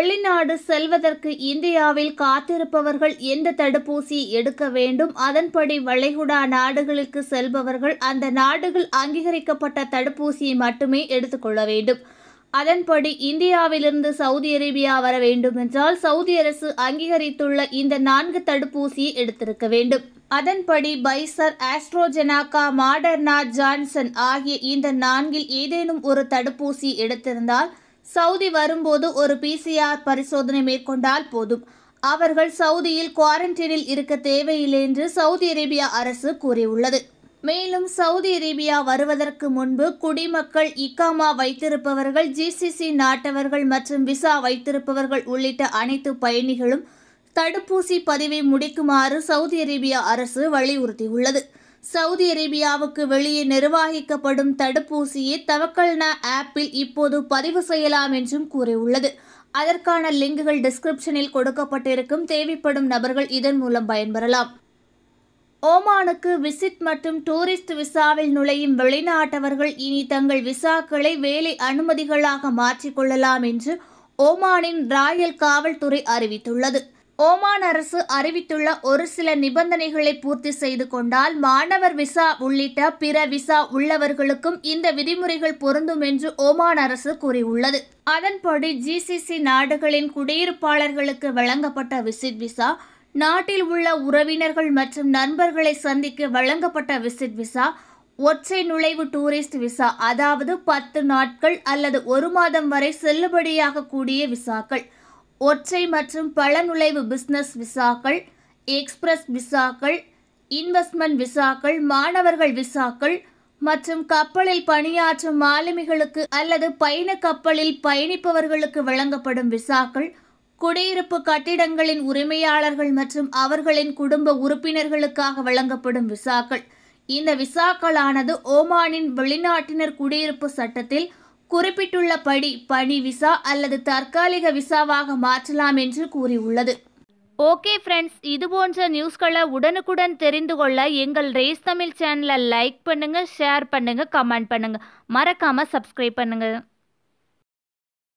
வெளிநாடு செல்வதற்கு இந்தியாவில் காத்திருப்பவர்கள் எந்த தடுப்பூசி எடுக்க வேண்டும் அதன்படி வளைகுடா நாடுகளுக்கு செல்பவர்கள் அந்த நாடுகள் அங்கீகரிக்கப்பட்ட தடுப்பூசியை மட்டுமே எடுத்துக்கொள்ள வேண்டும் அதன்படி இந்தியாவிலிருந்து சவுதி அரேபியா வர வேண்டுமென்றால் சவுதி அரசு அங்கீகரித்துள்ள இந்த நான்கு தடுப்பூசியை எடுத்திருக்க வேண்டும் அதன்படி பைசர் ஆஸ்ட்ரோஜெனாக்கா மாடர்னா ஜான்சன் ஆகிய இந்த நான்கில் ஏதேனும் ஒரு தடுப்பூசி எடுத்திருந்தால் சவுதி வரும்போது ஒரு பிசிஆர் பரிசோதனை மேற்கொண்டால் போதும் அவர்கள் சவுதியில் குவாரண்டைனில் இருக்க தேவையில்லை என்று சவுதி அரேபியா அரசு கூறியுள்ளது மேலும் சவுதி அரேபியா வருவதற்கு முன்பு குடிமக்கள் இக்காமா வைத்திருப்பவர்கள் ஜிசிசி நாட்டவர்கள் மற்றும் விசா வைத்திருப்பவர்கள் உள்ளிட்ட அனைத்து பயணிகளும் தடுப்பூசி பதிவை முடிக்குமாறு சவுதி அரேபியா அரசு வலியுறுத்தியுள்ளது சவுதி அரேபியாவுக்கு வெளியே நிர்வகிக்கப்படும் தடுப்பூசியை தவக்கல்னா ஆப்பில் இப்போது பதிவு செய்யலாம் என்றும் கூறியுள்ளது அதற்கான லிங்குகள் டிஸ்கிரிப்ஷனில் கொடுக்கப்பட்டிருக்கும் தேவைப்படும் நபர்கள் இதன் மூலம் பயன்பெறலாம் ஓமானுக்கு விசிட் மற்றும் டூரிஸ்ட் விசாவில் நுழையும் வெளிநாட்டவர்கள் இனி தங்கள் விசாக்களை வேலை அனுமதிகளாக மாற்றிக்கொள்ளலாம் என்று ஓமானின் ராயல் காவல்துறை அறிவித்துள்ளது ஓமான் அரசு அறிவித்துள்ள ஒரு சில நிபந்தனைகளை பூர்த்தி செய்து கொண்டால் மாணவர் விசா உள்ளிட்ட பிற விசா உள்ளவர்களுக்கும் இந்த விதிமுறைகள் பொருந்தும் என்று ஓமான் அரசு கூறியுள்ளது அதன்படி ஜிசிசி நாடுகளின் குடியிருப்பாளர்களுக்கு வழங்கப்பட்ட விசிட் விசா நாட்டில் உள்ள உறவினர்கள் மற்றும் நண்பர்களை சந்திக்க வழங்கப்பட்ட விசிட் விசா ஒற்றை நுழைவு டூரிஸ்ட் விசா அதாவது பத்து நாட்கள் அல்லது ஒரு மாதம் வரை செல்லுபடியாகக்கூடிய விசாக்கள் ஒற்றை மற்றும் பல நுழைவு பிஸ்னஸ் விசாக்கள் எக்ஸ்பிரஸ் விசாக்கள் இன்வெஸ்ட்மெண்ட் விசாக்கள் மாணவர்கள் விசாக்கள் மற்றும் கப்பலில் பணியாற்றும் மாலுமிகளுக்கு அல்லது பயண கப்பலில் பயணிப்பவர்களுக்கு வழங்கப்படும் விசாக்கள் குடியிருப்பு கட்டிடங்களின் உரிமையாளர்கள் மற்றும் அவர்களின் குடும்ப உறுப்பினர்களுக்காக வழங்கப்படும் விசாக்கள் இந்த விசாக்களானது ஓமானின் வெளிநாட்டினர் குடியிருப்பு சட்டத்தில் குறிப்பிட்டுள்ளபடி பணி விசா அல்லது தற்காலிக விசாவாக மாற்றலாம் என்று கூறியுள்ளது ஓகே ஃப்ரெண்ட்ஸ் இது போன்ற நியூஸ்களை உடனுக்குடன் தெரிந்து கொள்ள எங்கள் ரேஸ் தமிழ் சேனலை லைக் பண்ணுங்கள் ஷேர் பண்ணுங்கள் கமெண்ட் பண்ணுங்கள் மறக்காமல் சப்ஸ்கிரைப் பண்ணுங்கள்